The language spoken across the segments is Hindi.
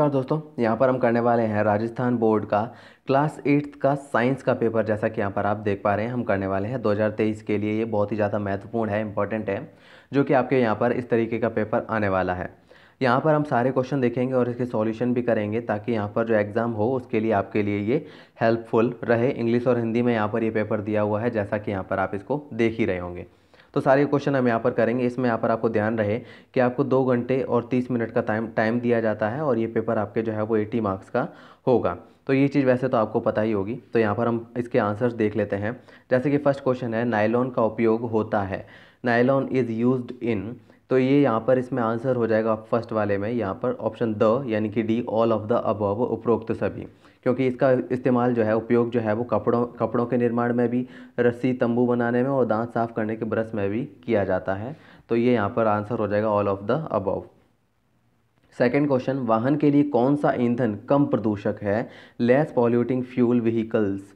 नमस्कार दोस्तों यहाँ पर हम करने वाले हैं राजस्थान बोर्ड का क्लास एट्थ का साइंस का पेपर जैसा कि यहाँ पर आप देख पा रहे हैं हम करने वाले हैं 2023 के लिए ये बहुत ही ज़्यादा महत्वपूर्ण है इंपॉर्टेंट है जो कि आपके यहाँ पर इस तरीके का पेपर आने वाला है यहाँ पर हम सारे क्वेश्चन देखेंगे और इसके सॉल्यूशन भी करेंगे ताकि यहाँ पर जो एग्ज़ाम हो उसके लिए आपके लिए ये हेल्पफुल रहे इंग्लिश और हिंदी में यहाँ पर ये पेपर दिया हुआ है जैसा कि यहाँ पर आप इसको देख ही रहे होंगे तो सारे क्वेश्चन हम यहाँ पर करेंगे इसमें यहाँ पर आपको ध्यान रहे कि आपको दो घंटे और तीस मिनट का टाइम टाइम दिया जाता है और ये पेपर आपके जो है वो एटी मार्क्स का होगा तो ये चीज़ वैसे तो आपको पता ही होगी तो यहाँ पर हम इसके आंसर्स देख लेते हैं जैसे कि फर्स्ट क्वेश्चन है नायलॉन का उपयोग होता है नायलॉन इज़ यूज इन तो ये यहाँ पर इसमें आंसर हो जाएगा फर्स्ट वाले में यहाँ पर ऑप्शन द यानी कि D all of the above उपरोक्त सभी क्योंकि इसका इस्तेमाल जो है उपयोग जो है वो कपड़ों कपड़ों के निर्माण में भी रस्सी तंबू बनाने में और दांत साफ़ करने के ब्रश में भी किया जाता है तो ये यहाँ पर आंसर हो जाएगा all of the above second question वाहन के लिए कौन सा ईंधन कम प्रदूषक है less polluting fuel vehicles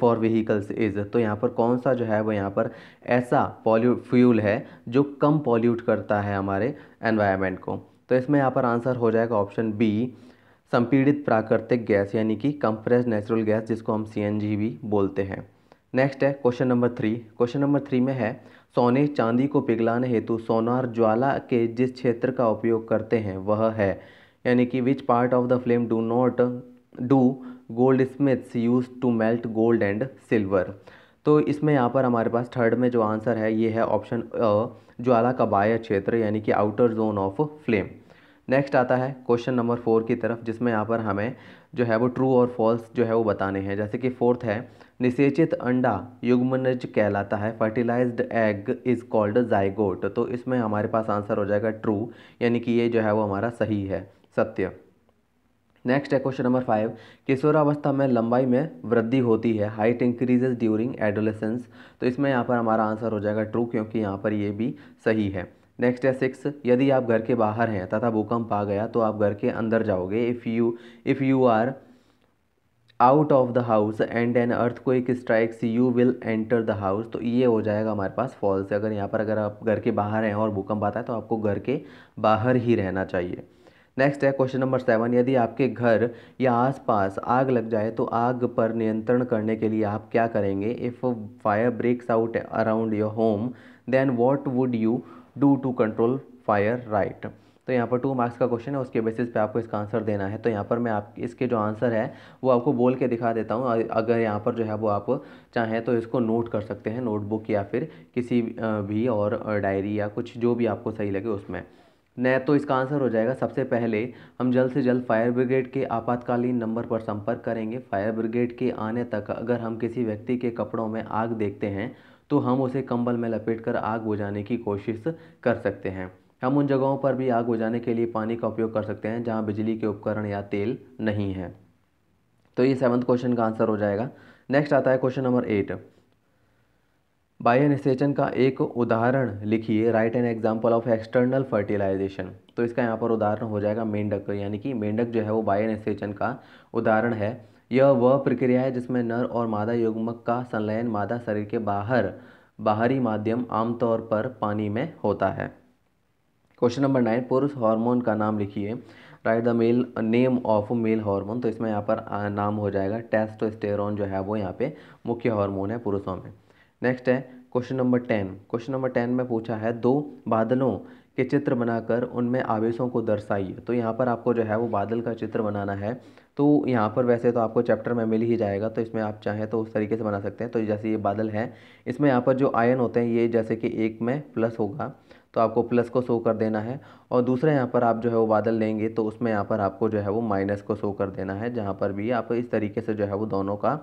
for vehicles is तो यहाँ पर कौन सा जो है वो यहाँ पर ऐसा पॉल्यू फ्यूल है जो कम पॉल्यूट करता है हमारे एनवायरनमेंट को तो इसमें यहाँ पर आंसर हो जाएगा ऑप्शन बी संपीड़ित प्राकृतिक गैस यानी कि कंप्रेस नेचुरल गैस जिसको हम सी भी बोलते हैं नेक्स्ट है question number three question number three में है सोने चांदी को पिघलाने हेतु सोनार ज्वाला के जिस क्षेत्र का उपयोग करते हैं वह है यानी कि which part of the flame do not do goldsmiths use to melt gold and silver तो इसमें यहाँ पर हमारे पास थर्ड में जो आंसर है ये है ऑप्शन ज्वाला का बाह्य क्षेत्र यानी कि outer zone of flame next आता है क्वेश्चन नंबर फोर की तरफ जिसमें यहाँ पर हमें जो है वो ट्रू और फॉल्स जो है वो बताने हैं जैसे कि फोर्थ है निषेचित अंडा युग्मनज कहलाता है fertilised egg is called zygote तो इसमें हमारे पास आंसर हो जाएगा ट्रू यानी कि ये जो है वो हमारा सही है सत्य नेक्स्ट है क्वेश्चन नंबर फाइव किशोरावस्था में लंबाई में वृद्धि होती है हाइट इंक्रीजेज ड्यूरिंग एडोलेसेंस तो इसमें यहाँ पर हमारा आंसर हो जाएगा ट्रू क्योंकि यहाँ पर ये भी सही है नेक्स्ट है सिक्स यदि आप घर के बाहर हैं तथा भूकंप आ गया तो आप घर के अंदर जाओगे if you if you are out of the house and an earthquake एक strikes you will enter the house तो ये हो जाएगा हमारे पास फॉल्स अगर यहाँ पर अगर आप घर के बाहर हैं और भूकंप आता है तो आपको घर के बाहर ही रहना चाहिए नेक्स्ट है क्वेश्चन नंबर सेवन यदि आपके घर या आसपास आग लग जाए तो आग पर नियंत्रण करने के लिए आप क्या करेंगे if fire breaks out around your home then what would you do to control fire right तो यहाँ पर टू मार्क्स का क्वेश्चन है उसके बेसिस पे आपको इसका आंसर देना है तो यहाँ पर मैं आप इसके जो आंसर है वो आपको बोल के दिखा देता हूँ अगर यहाँ पर जो है वो आप चाहें तो इसको नोट कर सकते हैं नोटबुक या फिर किसी भी और डायरी या कुछ जो भी आपको सही लगे उसमें न तो इसका आंसर हो जाएगा सबसे पहले हम जल्द से जल्द फायर ब्रिगेड के आपातकालीन नंबर पर संपर्क करेंगे फायर ब्रिगेड के आने तक अगर हम किसी व्यक्ति के कपड़ों में आग देखते हैं तो हम उसे कंबल में लपेट कर आग बुझाने की कोशिश कर सकते हैं हम उन जगहों पर भी आग बुझाने के लिए पानी का उपयोग कर सकते हैं जहाँ बिजली के उपकरण या तेल नहीं है तो ये सेवन्थ क्वेश्चन का आंसर हो जाएगा नेक्स्ट आता है क्वेश्चन नंबर एट बाह्य निषेचन का एक उदाहरण लिखिए write an example of external fertilisation तो इसका यहाँ पर उदाहरण हो जाएगा मेंढक यानी कि मेंढक जो है वो बाह्य निषेचन का उदाहरण है यह वह प्रक्रिया है जिसमें नर और मादा युग्मक का संलयन मादा शरीर के बाहर बाहरी माध्यम आमतौर पर पानी में होता है क्वेश्चन नंबर नाइन पुरुष हार्मोन का नाम लिखिए write the male name of male hormone तो इसमें यहाँ पर नाम हो जाएगा टेस्टोस्टेरोन जो है वो यहाँ पे मुख्य हार्मोन है पुरुषों में नेक्स्ट है question number ten question number ten में पूछा है दो बादलों के चित्र बनाकर उनमें आवेशों को दर्शाइए तो यहाँ पर आपको जो है वो बादल का चित्र बनाना है तो यहाँ पर वैसे तो आपको चैप्टर में मिल ही जाएगा तो इसमें आप चाहें तो उस तरीके से बना सकते हैं तो जैसे ये बादल है इसमें यहाँ पर जो आयन होते हैं ये जैसे कि एक में प्लस होगा तो आपको प्लस को शो कर देना है और दूसरा यहाँ पर आप जो है वो बादल लेंगे तो उसमें यहाँ पर आपको जो है वो माइनस को शो कर देना है जहाँ पर भी आप इस तरीके से जो है वो दोनों का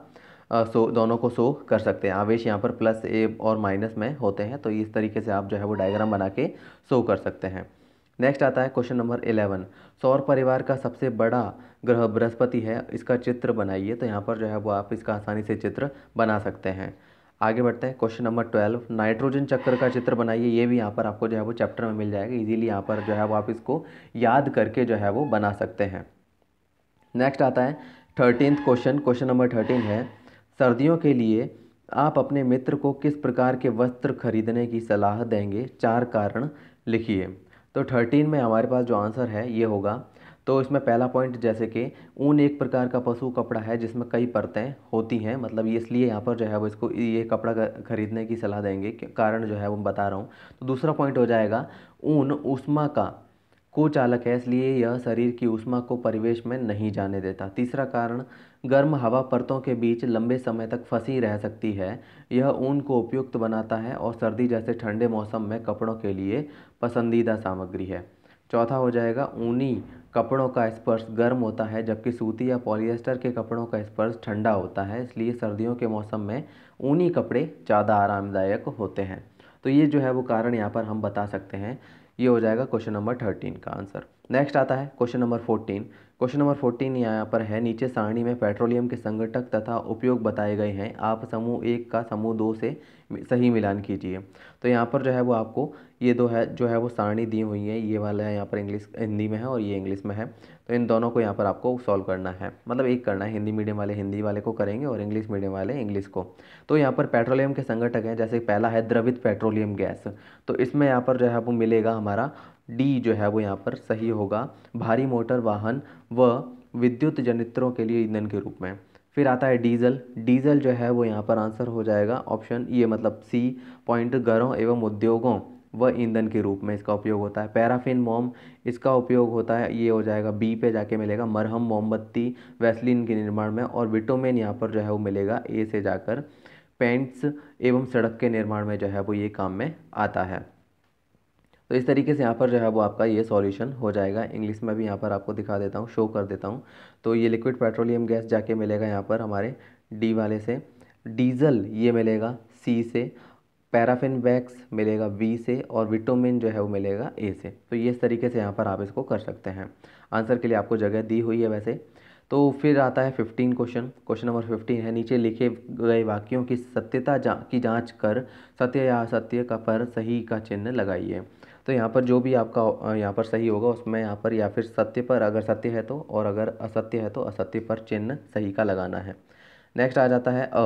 सो दोनों को शो कर सकते हैं आवेश यहाँ पर प्लस ए और माइनस में होते हैं तो इस तरीके से आप जो है वो डायग्राम बना के शो कर सकते हैं नेक्स्ट आता है क्वेश्चन नंबर इलेवन सौर परिवार का सबसे बड़ा ग्रह बृहस्पति है इसका चित्र बनाइए तो यहाँ पर जो है वो आप इसका आसानी से चित्र बना सकते हैं आगे बढ़ते हैं क्वेश्चन नंबर ट्वेल्व नाइट्रोजन चक्र का चित्र बनाइए ये भी यहाँ पर आपको जो है वो चैप्टर में मिल जाएगा इजीली यहाँ पर जो है वो आप इसको याद करके जो है वो बना सकते हैं नेक्स्ट आता है thirteen question question number thirteen है सर्दियों के लिए आप अपने मित्र को किस प्रकार के वस्त्र खरीदने की सलाह देंगे चार कारण लिखिए तो थर्टीन में हमारे पास जो आंसर है ये होगा तो इसमें पहला पॉइंट जैसे कि ऊन एक प्रकार का पशु कपड़ा है जिसमें कई परतें होती हैं मतलब इसलिए यहाँ पर जो है वो इसको ये कपड़ा खरीदने की सलाह देंगे कारण जो है वो बता रहा हूँ तो दूसरा पॉइंट हो जाएगा ऊन उष्मा का कुचालक है इसलिए यह शरीर की उष्मा को परिवेश में नहीं जाने देता तीसरा कारण गर्म हवा परतों के बीच लंबे समय तक फंसी रह सकती है यह ऊन को उपयुक्त बनाता है और सर्दी जैसे ठंडे मौसम में कपड़ों के लिए पसंदीदा सामग्री है चौथा हो जाएगा ऊनी कपड़ों का स्पर्श गर्म होता है जबकि सूती या पॉलिएस्टर के कपड़ों का स्पर्श ठंडा होता है इसलिए सर्दियों के मौसम में ऊनी कपड़े ज़्यादा आरामदायक होते हैं तो ये जो है वो कारण यहाँ पर हम बता सकते हैं ये हो जाएगा क्वेश्चन नंबर थर्टीन का आंसर नेक्स्ट आता है question number fourteen question number fourteen यहाँ पर है नीचे सारणी में पेट्रोलियम के संगठक तथा उपयोग बताए गए हैं आप समूह एक का समूह दो से सही मिलान कीजिए तो यहाँ पर जो है वो आपको ये दो है जो है वो सारणी दी हुई है ये वाला है यहाँ पर इंग्लिश हिंदी में है और ये इंग्लिश में है तो इन दोनों को यहाँ पर आपको सॉल्व करना है मतलब एक करना है हिंदी मीडियम वाले हिंदी वाले को करेंगे और इंग्लिश मीडियम वाले इंग्लिश को तो यहाँ पर पेट्रोलियम के संगठक हैं जैसे पहला है द्रवित पेट्रोलियम गैस तो इसमें यहाँ पर जो है वो मिलेगा हमारा डी जो है वो यहाँ पर सही होगा भारी मोटर वाहन व विद्युत जनित्रों के लिए ईंधन के रूप में फिर आता है डीजल डीजल जो है वो यहाँ पर आंसर हो जाएगा ऑप्शन ये मतलब सी पॉइंट घरों एवं उद्योगों व ईंधन के रूप में इसका उपयोग होता है पैराफिन मोम इसका उपयोग होता है ये हो जाएगा बी पे जाके मिलेगा मरहम मोमबत्ती वैसलिन के निर्माण में और विटोमिन यहाँ पर जो है वो मिलेगा ए से जाकर पेंट्स एवं सड़क के निर्माण में जो है वो ये काम में आता है तो इस तरीके से यहाँ पर जो है वो आपका ये सॉल्यूशन हो जाएगा इंग्लिश में भी यहाँ पर आपको दिखा देता हूँ शो कर देता हूँ तो ये लिक्विड पेट्रोलियम गैस जाके मिलेगा यहाँ पर हमारे डी वाले से डीजल ये मिलेगा सी से पैराफिन वैक्स मिलेगा वी से और विटोमिन जो है वो मिलेगा ए से तो ये इस तरीके से यहाँ पर आप इसको कर सकते हैं आंसर के लिए आपको जगह दी हुई है वैसे तो फिर आता है fifteen question question number fifteen है नीचे लिखे गए वाक्यों की सत्यता जा, की जांच कर सत्य या असत्य का पर सही का चिन्ह लगाइए तो यहाँ पर जो भी आपका यहाँ पर सही होगा उसमें यहाँ पर या फिर सत्य पर अगर सत्य है तो और अगर असत्य है तो असत्य पर चिन्ह सही का लगाना है नेक्स्ट आ जाता है अ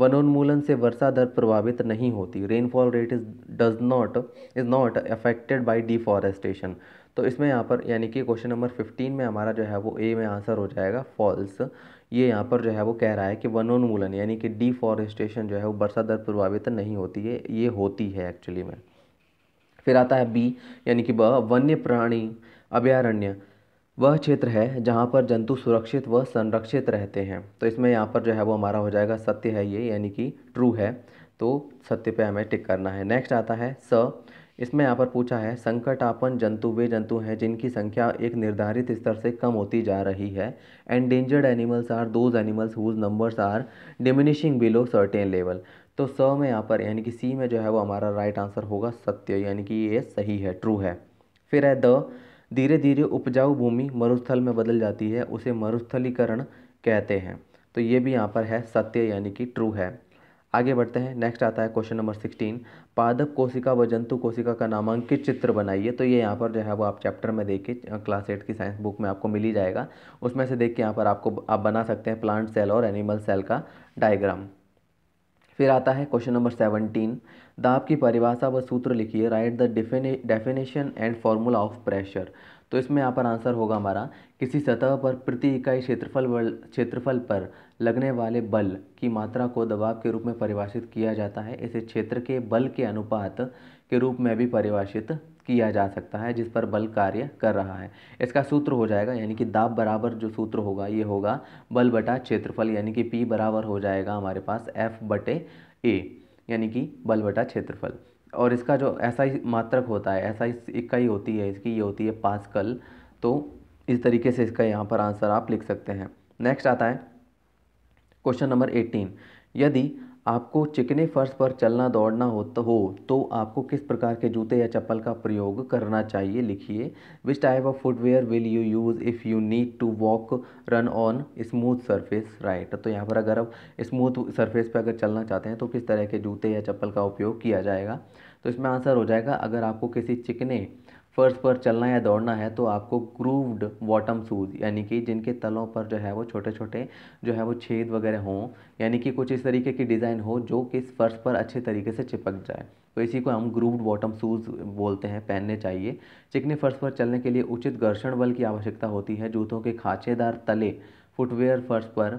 वनोन्मूलन से वर्षा दर प्रभावित नहीं होती rainfall rate is does not is not affected by deforestation तो इसमें यहाँ पर यानी कि क्वेश्चन नंबर फिफ्टीन में हमारा जो है वो ए में आंसर हो जाएगा फॉल्स ये यहाँ पर जो है वो कह रहा है कि वनोन्मूलन यानी कि डिफॉरेस्टेशन जो है वो वर्षा दर प्रभावित नहीं होती है ये होती है एक्चुअली में फिर आता है बी यानी कि ब वन्य प्राणी अभ्यारण्य वह क्षेत्र है जहाँ पर जंतु सुरक्षित व संरक्षित रहते हैं तो इसमें यहाँ पर जो है वो हमारा हो जाएगा सत्य है ये यानी कि ट्रू है तो सत्य पे हमें टिक करना है नेक्स्ट आता है स इसमें यहाँ पर पूछा है संकटापन जंतु वे जंतु हैं जिनकी संख्या एक निर्धारित स्तर से कम होती जा रही है endangered animals are those animals whose numbers are diminishing below certain level तो स में यहाँ पर यानी कि सी में जो है वो हमारा राइट आंसर होगा सत्य यानी कि ये सही है ट्रू है फिर है द धीरे धीरे उपजाऊ भूमि मरुस्थल में बदल जाती है उसे मरुस्थलीकरण कहते हैं तो ये भी यहाँ पर है सत्य यानी कि ट्रू है आगे बढ़ते हैं नेक्स्ट आता है क्वेश्चन नंबर सिक्सटीन पादप कोशिका व जंतु कोशिका का नामांकित चित्र बनाइए तो ये यहाँ पर जो है वो आप चैप्टर में देख के क्लास एट की साइंस बुक में आपको मिल ही जाएगा उसमें से देख के यहाँ पर आपको आप बना सकते हैं प्लांट सेल और एनिमल सेल का डायग्राम फिर आता है क्वेश्चन नंबर सेवनटीन दाब की परिभाषा व सूत्र लिखिए write the definition and formula of pressure तो इसमें यहाँ पर आंसर होगा हमारा किसी सतह पर प्रति इकाई क्षेत्रफल बल क्षेत्रफल पर लगने वाले बल की मात्रा को दबाव के रूप में परिभाषित किया जाता है इसे क्षेत्र के बल के अनुपात के रूप में भी परिभाषित किया जा सकता है जिस पर बल कार्य कर रहा है इसका सूत्र हो जाएगा यानी कि दाब बराबर जो सूत्र होगा ये होगा बल बटा क्षेत्रफल यानी कि पी बराबर हो जाएगा हमारे पास एफ बटे ए यानी कि बल बटा क्षेत्रफल और इसका जो ऐसा ही मात्रक होता है ऐसा ही इकाई होती है इसकी ये होती है कल तो इस तरीके से इसका यहाँ पर आंसर आप लिख सकते हैं नेक्स्ट आता है क्वेश्चन नंबर एटीन यदि आपको चिकने फर्श पर चलना दौड़ना होता तो हो तो आपको किस प्रकार के जूते या चप्पल का प्रयोग करना चाहिए लिखिए which type of footwear will you use if you need to walk run on smooth surface right तो यहाँ पर अगर आप स्मूथ सरफेस पर अगर चलना चाहते हैं तो किस तरह के जूते या चप्पल का उपयोग किया जाएगा तो इसमें आंसर हो जाएगा अगर आपको किसी चिकने फर्श पर चलना या दौड़ना है तो आपको ग्रूव्ड बॉटम शूज़ यानी कि जिनके तलों पर जो है वो छोटे छोटे जो है वो छेद वगैरह हों यानी कि कुछ इस तरीके की डिज़ाइन हो जो कि फर्श पर अच्छे तरीके से चिपक जाए तो इसी को हम ग्रूव्ड बॉटम शूज़ बोलते हैं पहनने चाहिए चिकने फर्श पर चलने के लिए उचित घर्षण बल की आवश्यकता होती है जूतों के खाँचेदार तले फुटवेयर फर्श पर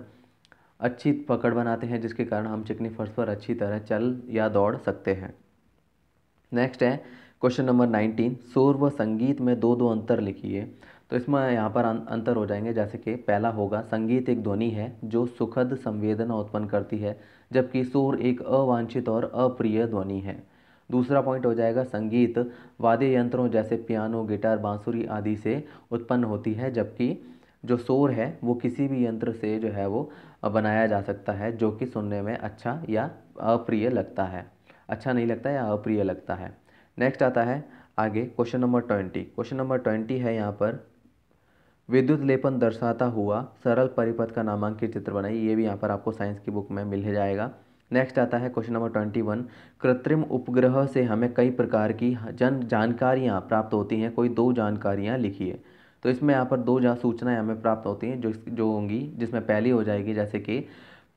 अच्छी पकड़ बनाते हैं जिसके कारण हम चिकनी फर्श पर अच्छी तरह चल या दौड़ सकते हैं नेक्स्ट है क्वेश्चन नंबर नाइनटीन सुर व संगीत में दो दो अंतर लिखिए तो इसमें यहाँ पर अं-, अंतर हो जाएंगे जैसे कि पहला होगा संगीत एक ध्वनि है जो सुखद संवेदना उत्पन्न करती है जबकि सुर एक अवांछित और अप्रिय ध्वनि है दूसरा पॉइंट हो जाएगा संगीत वाद्य यंत्रों जैसे पियानो गिटार बांसुरी आदि से उत्पन्न होती है जबकि जो शोर है वो किसी भी यंत्र से जो है वो बनाया जा सकता है जो कि सुनने में अच्छा या अप्रिय लगता है अच्छा नहीं लगता या अप्रिय लगता है नेक्स्ट आता है आगे question number twenty question number twenty है यहाँ पर विद्युत लेपन दर्शाता हुआ सरल परिपथ का नामांकित चित्र बनाइए ये भी यहाँ पर आपको साइंस की बुक में मिल जाएगा नेक्स्ट आता है क्वेश्चन नंबर ट्वेंटी वन कृत्रिम उपग्रह से हमें कई प्रकार की जन जानकारियाँ प्राप्त होती हैं कोई दो जानकारियाँ लिखिए तो इसमें यहाँ पर दो सूचनाएँ हमें प्राप्त होती हैं जो जो होंगी जिसमें पहली हो जाएगी जैसे कि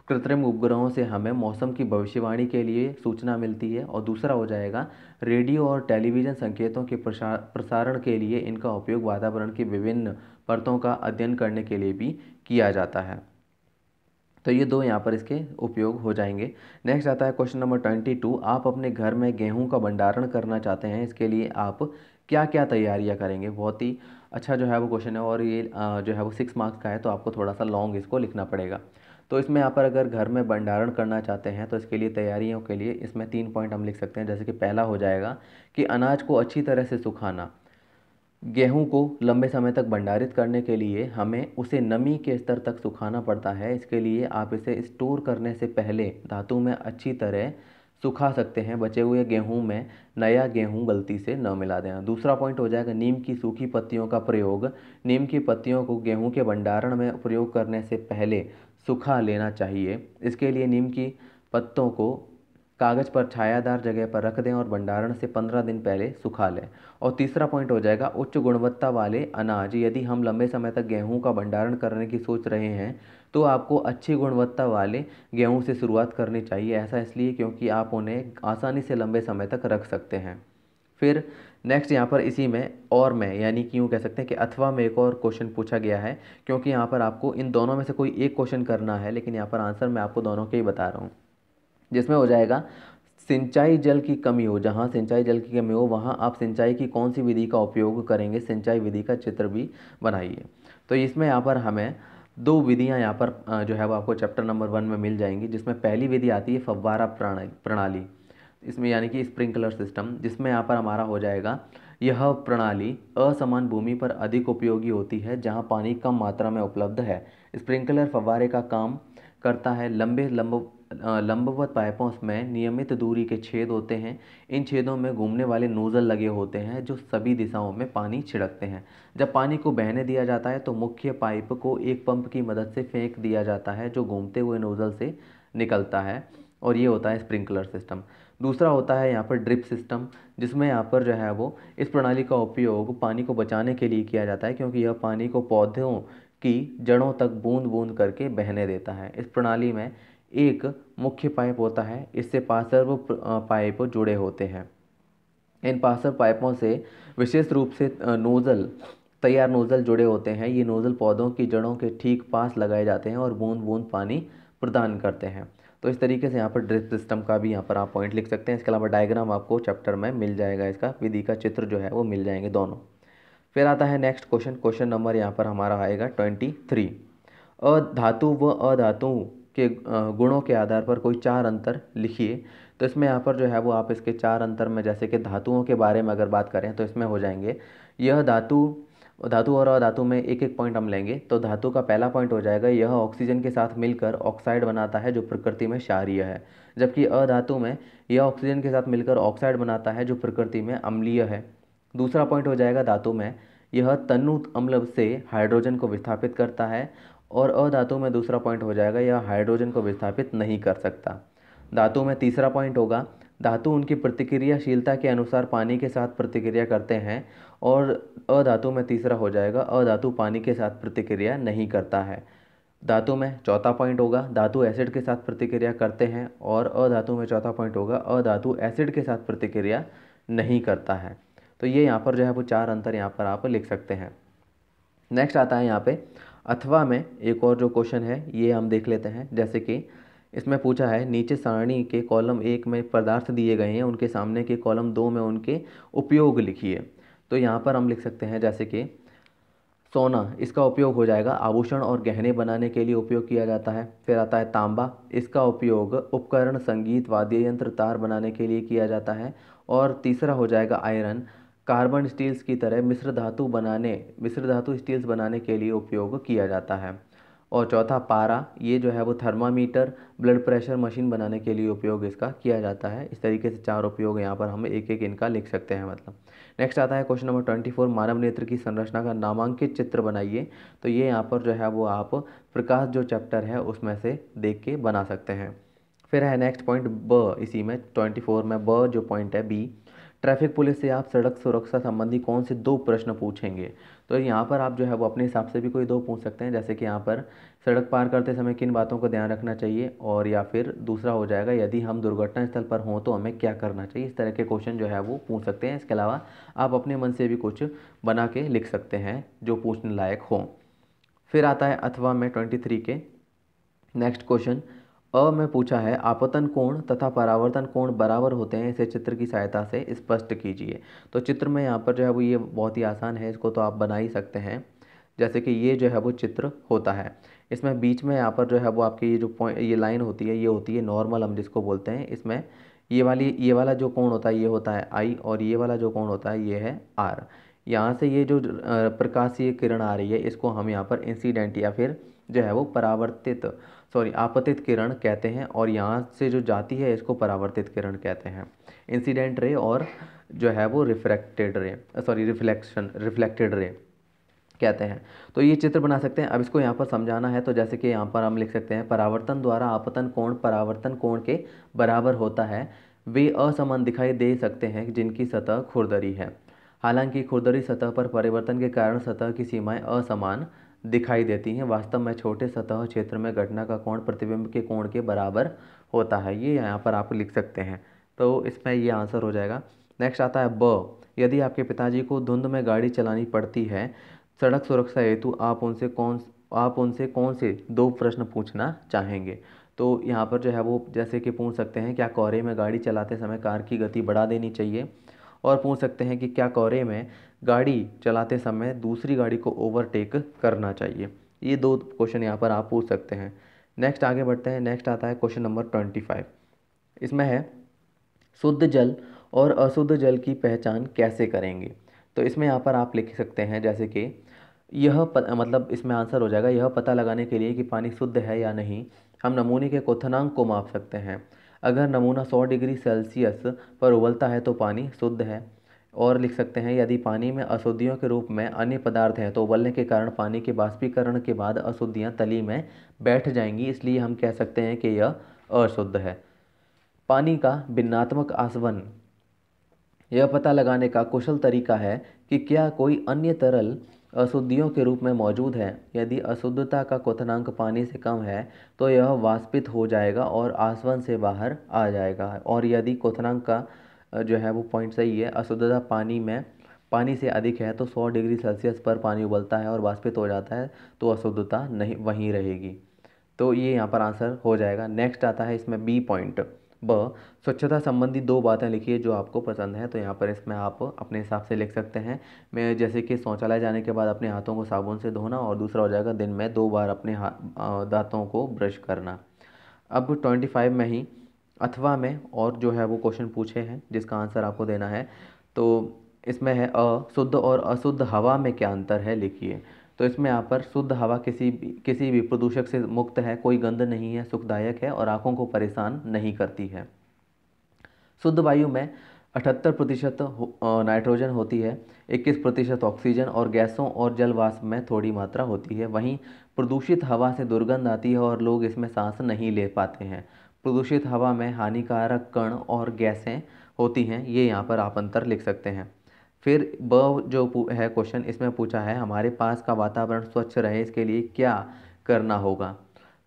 कृत्रिम उपग्रहों से हमें मौसम की भविष्यवाणी के लिए सूचना मिलती है और दूसरा हो जाएगा रेडियो और टेलीविज़न संकेतों के प्रसार प्रसारण के लिए इनका उपयोग वातावरण की विभिन्न परतों का अध्ययन करने के लिए भी किया जाता है तो ये दो यहाँ पर इसके उपयोग हो जाएंगे नेक्स्ट आता है क्वेश्चन नंबर ट्वेंटी टू आप अपने घर में गेहूं का भंडारण करना चाहते हैं इसके लिए आप क्या क्या तैयारियाँ करेंगे बहुत ही अच्छा जो है वो क्वेश्चन है और ये जो है वो सिक्स मार्क्स का है तो आपको थोड़ा सा लॉन्ग इसको लिखना पड़ेगा तो इसमें यहाँ पर अगर घर में भंडारण करना चाहते हैं तो इसके लिए तैयारियों के लिए इसमें तीन पॉइंट हम लिख सकते हैं जैसे कि पहला हो जाएगा कि अनाज को अच्छी तरह से सुखाना गेहूं को लंबे समय तक भंडारित करने के लिए हमें उसे नमी के स्तर तक सुखाना पड़ता है इसके लिए आप इसे स्टोर करने से पहले धातु में अच्छी तरह सुखा सकते हैं बचे हुए गेहूं में नया गेहूं गलती से न मिला दें दूसरा पॉइंट हो जाएगा नीम की सूखी पत्तियों का प्रयोग नीम की पत्तियों को गेहूं के भंडारण में प्रयोग करने से पहले सूखा लेना चाहिए इसके लिए नीम की पत्तों को कागज़ पर छायादार जगह पर रख दें और भंडारण से 15 दिन पहले सुखा लें और तीसरा पॉइंट हो जाएगा उच्च गुणवत्ता वाले अनाज यदि हम लंबे समय तक गेहूं का भंडारण करने की सोच रहे हैं तो आपको अच्छी गुणवत्ता वाले गेहूं से शुरुआत करनी चाहिए ऐसा इसलिए क्योंकि आप उन्हें आसानी से लंबे समय तक रख सकते हैं फिर नेक्स्ट यहाँ पर इसी में और में यानी कि यूँ कह सकते हैं कि अथवा में एक और क्वेश्चन पूछा गया है क्योंकि यहाँ पर आपको इन दोनों में से कोई एक क्वेश्चन करना है लेकिन यहाँ पर आंसर मैं आपको दोनों के ही बता रहा हूँ जिसमें हो जाएगा सिंचाई जल की कमी हो जहाँ सिंचाई जल की कमी हो वहाँ आप सिंचाई की कौन सी विधि का उपयोग करेंगे सिंचाई विधि का चित्र भी बनाइए तो इसमें यहाँ पर हमें दो विधियाँ यहाँ पर जो है वो आपको चैप्टर नंबर वन में मिल जाएंगी जिसमें पहली विधि आती है फव्वारा प्रणाली इसमें यानी कि स्प्रिंकलर सिस्टम जिसमें यहाँ पर हमारा हो जाएगा यह प्रणाली असमान भूमि पर अधिक उपयोगी होती है जहाँ पानी कम मात्रा में उपलब्ध है स्प्रिंकलर फव्वारे का काम करता है लंबे लंब लंबवत पाइपों में नियमित दूरी के छेद होते हैं इन छेदों में घूमने वाले नोज़ल लगे होते हैं जो सभी दिशाओं में पानी छिड़कते हैं जब पानी को बहने दिया जाता है तो मुख्य पाइप को एक पंप की मदद से फेंक दिया जाता है जो घूमते हुए नोज़ल से निकलता है और ये होता है स्प्रिंकलर सिस्टम दूसरा होता है यहाँ पर ड्रिप सिस्टम जिसमें यहाँ पर जो है वो इस प्रणाली का उपयोग पानी को बचाने के लिए किया जाता है क्योंकि यह पानी को पौधों की जड़ों तक बूंद बूंद करके बहने देता है इस प्रणाली में एक मुख्य पाइप होता है इससे पासर्व पाइप जुड़े होते हैं इन पासर्व पाइपों से विशेष रूप से नोज़ल तैयार नोज़ल जुड़े होते हैं ये नोज़ल पौधों की जड़ों के ठीक पास लगाए जाते हैं और बूंद बूंद पानी प्रदान करते हैं तो इस तरीके से यहाँ पर ड्रिप सिस्टम का भी यहाँ पर आप पॉइंट लिख सकते हैं इसके अलावा डायग्राम आपको चैप्टर में मिल जाएगा इसका विधि का चित्र जो है वो मिल जाएंगे दोनों फिर आता है नेक्स्ट क्वेश्चन क्वेश्चन नंबर यहाँ पर हमारा आएगा ट्वेंटी थ्री अधातु व अधातु के गुणों के आधार पर कोई चार अंतर लिखिए तो इसमें यहाँ पर जो है वो आप इसके चार अंतर में जैसे कि धातुओं के बारे में अगर बात करें तो इसमें हो जाएंगे यह धातु धातु और अधातु में एक एक पॉइंट हम लेंगे तो धातु का पहला पॉइंट हो जाएगा यह ऑक्सीजन के साथ मिलकर ऑक्साइड बनाता है जो प्रकृति में क्षारीय है जबकि अधातु में यह ऑक्सीजन के साथ मिलकर ऑक्साइड बनाता है जो प्रकृति में अम्लीय है दूसरा पॉइंट हो जाएगा धातु में यह तनु अम्ल से हाइड्रोजन को विस्थापित करता है और अधातु में दूसरा पॉइंट हो जाएगा यह हाइड्रोजन को विस्थापित नहीं कर सकता धातु में तीसरा पॉइंट होगा धातु उनकी प्रतिक्रियाशीलता के अनुसार पानी के साथ प्रतिक्रिया करते हैं और अधातु में तीसरा हो जाएगा अधातु पानी के साथ प्रतिक्रिया नहीं करता है धातु में चौथा पॉइंट होगा धातु एसिड के साथ प्रतिक्रिया करते हैं और अधातु में चौथा पॉइंट होगा अधातु एसिड के साथ प्रतिक्रिया नहीं करता है तो ये यहाँ पर जो है वो चार अंतर यहाँ पर आप लिख सकते हैं नेक्स्ट आता है यहाँ पे अथवा में एक और जो क्वेश्चन है ये हम देख लेते हैं जैसे कि इसमें पूछा है नीचे सारणी के कॉलम एक में पदार्थ दिए गए हैं उनके सामने के कॉलम दो में उनके उपयोग लिखिए तो यहाँ पर हम लिख सकते हैं जैसे कि सोना इसका उपयोग हो जाएगा आभूषण और गहने बनाने के लिए उपयोग किया जाता है फिर आता है तांबा इसका उपयोग उपकरण संगीत वाद्य यंत्र तार बनाने के लिए किया जाता है और तीसरा हो जाएगा आयरन कार्बन स्टील्स की तरह मिश्र धातु बनाने मिश्र धातु स्टील्स बनाने के लिए उपयोग किया जाता है और चौथा पारा ये जो है वो थर्मामीटर ब्लड प्रेशर मशीन बनाने के लिए उपयोग इसका किया जाता है इस तरीके से चार उपयोग यहाँ पर हम एक एक इनका लिख सकते हैं मतलब नेक्स्ट आता है क्वेश्चन नंबर ट्वेंटी फोर मानव नेत्र की संरचना का नामांकित चित्र बनाइए तो ये यहाँ पर जो है वो आप प्रकाश जो चैप्टर है उसमें से देख के बना सकते हैं फिर है नेक्स्ट पॉइंट ब इसी में ट्वेंटी फोर में ब जो पॉइंट है बी ट्रैफिक पुलिस से आप सड़क सुरक्षा संबंधी कौन से दो प्रश्न पूछेंगे तो यहाँ पर आप जो है वो अपने हिसाब से भी कोई दो पूछ सकते हैं जैसे कि यहाँ पर सड़क पार करते समय किन बातों का ध्यान रखना चाहिए और या फिर दूसरा हो जाएगा यदि हम दुर्घटना स्थल पर हों तो हमें क्या करना चाहिए इस तरह के क्वेश्चन जो है वो पूछ सकते हैं इसके अलावा आप अपने मन से भी कुछ बना के लिख सकते हैं जो पूछने लायक हों फिर आता है अथवा में ट्वेंटी के नेक्स्ट क्वेश्चन अ में पूछा है आपतन कोण तथा परावर्तन कोण बराबर होते हैं इसे चित्र की सहायता से स्पष्ट कीजिए तो चित्र में यहाँ पर जो है वो ये बहुत ही आसान है इसको तो आप बना ही सकते हैं जैसे कि ये जो है वो चित्र होता है इसमें बीच में यहाँ पर जो है वो आपकी ये जो पॉइंट ये लाइन होती है ये होती है नॉर्मल हम जिसको बोलते हैं इसमें ये वाली ये वाला जो कोण होता है ये होता है आई और ये वाला जो कोण होता है ये है आर यहाँ से ये जो प्रकाशीय किरण आ रही है इसको हम यहाँ पर इंसीडेंट या फिर जो है वो परावर्तित सॉरी आपतित किरण कहते हैं और यहाँ से जो जाती है इसको परावर्तित किरण कहते हैं इंसिडेंट रे और जो है वो रिफ्रैक्टेड रे सॉरी रिफ्लेक्शन रिफ्लेक्टेड रे कहते हैं तो ये चित्र बना सकते हैं अब इसको यहाँ पर समझाना है तो जैसे कि यहाँ पर हम लिख सकते हैं परावर्तन द्वारा आपतन कोण परावर्तन कोण के बराबर होता है वे असमान दिखाई दे सकते हैं जिनकी सतह खुरदरी है हालांकि खुरदरी सतह पर परिवर्तन के कारण सतह की सीमाएं असमान दिखाई देती हैं वास्तव में छोटे सतह क्षेत्र में घटना का कोण प्रतिबिंब के कोण के बराबर होता है ये यहाँ पर आप लिख सकते हैं तो इसमें ये आंसर हो जाएगा नेक्स्ट आता है ब यदि आपके पिताजी को धुंध में गाड़ी चलानी पड़ती है सड़क सुरक्षा हेतु आप उनसे कौन आप उनसे कौन से दो प्रश्न पूछना चाहेंगे तो यहाँ पर जो है वो जैसे कि पूछ सकते हैं क्या कोहरे में गाड़ी चलाते समय कार की गति बढ़ा देनी चाहिए और पूछ सकते हैं कि क्या कोहरे में गाड़ी चलाते समय दूसरी गाड़ी को ओवरटेक करना चाहिए ये दो क्वेश्चन यहाँ पर आप पूछ सकते हैं नेक्स्ट आगे बढ़ते हैं नेक्स्ट आता है क्वेश्चन नंबर ट्वेंटी फाइव इसमें है शुद्ध जल और अशुद्ध जल की पहचान कैसे करेंगे तो इसमें यहाँ पर आप लिख सकते हैं जैसे कि यह प, मतलब इसमें आंसर हो जाएगा यह पता लगाने के लिए कि पानी शुद्ध है या नहीं हम नमूने के क्वथनांक को माप सकते हैं अगर नमूना सौ डिग्री सेल्सियस पर उबलता है तो पानी शुद्ध है और लिख सकते हैं यदि पानी में अशुद्धियों के रूप में अन्य पदार्थ हैं तो उबलने के कारण पानी के बाष्पीकरण के बाद अशुद्धियाँ तली में बैठ जाएंगी इसलिए हम कह सकते हैं कि यह अशुद्ध है पानी का भिन्नात्मक आसवन यह पता लगाने का कुशल तरीका है कि क्या कोई अन्य तरल अशुद्धियों के रूप में मौजूद है यदि अशुद्धता का क्वथनांक पानी से कम है तो यह वाष्पित हो जाएगा और आसवन से बाहर आ जाएगा और यदि क्वथनांक का जो है वो पॉइंट सही है अशुद्धता पानी में पानी से अधिक है तो 100 डिग्री सेल्सियस पर पानी उबलता है और वाष्पित हो जाता है तो अशुद्धता नहीं वहीं रहेगी तो ये यहाँ पर आंसर हो जाएगा नेक्स्ट आता है इसमें बी पॉइंट ब स्वच्छता संबंधी दो बातें लिखिए जो आपको पसंद है तो यहाँ पर इसमें आप अपने हिसाब से लिख सकते हैं मैं जैसे कि शौचालय जाने के बाद अपने हाथों को साबुन से धोना और दूसरा हो जाएगा दिन में दो बार अपने दांतों को ब्रश करना अब ट्वेंटी फाइव में ही अथवा में और जो है वो क्वेश्चन पूछे हैं जिसका आंसर आपको देना है तो इसमें है अ शुद्ध और अशुद्ध हवा में क्या अंतर है लिखिए तो इसमें यहाँ पर शुद्ध हवा किसी भी किसी भी प्रदूषक से मुक्त है कोई गंध नहीं है सुखदायक है और आँखों को परेशान नहीं करती है शुद्ध वायु में अठहत्तर प्रतिशत नाइट्रोजन होती है इक्कीस प्रतिशत ऑक्सीजन और गैसों और जलवाष्प में थोड़ी मात्रा होती है वहीं प्रदूषित हवा से दुर्गंध आती है और लोग इसमें सांस नहीं ले पाते हैं प्रदूषित हवा में हानिकारक कण और गैसें होती हैं ये यहाँ पर आप अंतर लिख सकते हैं फिर ब जो है क्वेश्चन इसमें पूछा है हमारे पास का वातावरण स्वच्छ रहे इसके लिए क्या करना होगा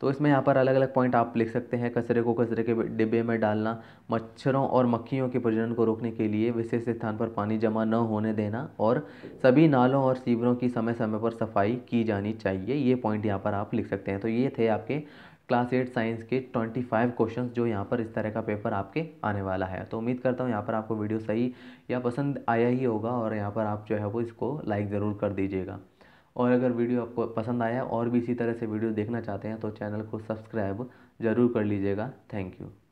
तो इसमें यहाँ पर अलग अलग पॉइंट आप लिख सकते हैं कचरे को कचरे के डिब्बे में डालना मच्छरों और मक्खियों के प्रजनन को रोकने के लिए विशेष स्थान पर पानी जमा न होने देना और सभी नालों और सीवरों की समय समय पर सफाई की जानी चाहिए ये पॉइंट यहाँ पर आप लिख सकते हैं तो ये थे आपके क्लास एट साइंस के ट्वेंटी फाइव क्वेश्चन जो यहाँ पर इस तरह का पेपर आपके आने वाला है तो उम्मीद करता हूँ यहाँ पर आपको वीडियो सही या पसंद आया ही होगा और यहाँ पर आप जो है वो इसको लाइक ज़रूर कर दीजिएगा और अगर वीडियो आपको पसंद आया और भी इसी तरह से वीडियो देखना चाहते हैं तो चैनल को सब्सक्राइब ज़रूर कर लीजिएगा थैंक यू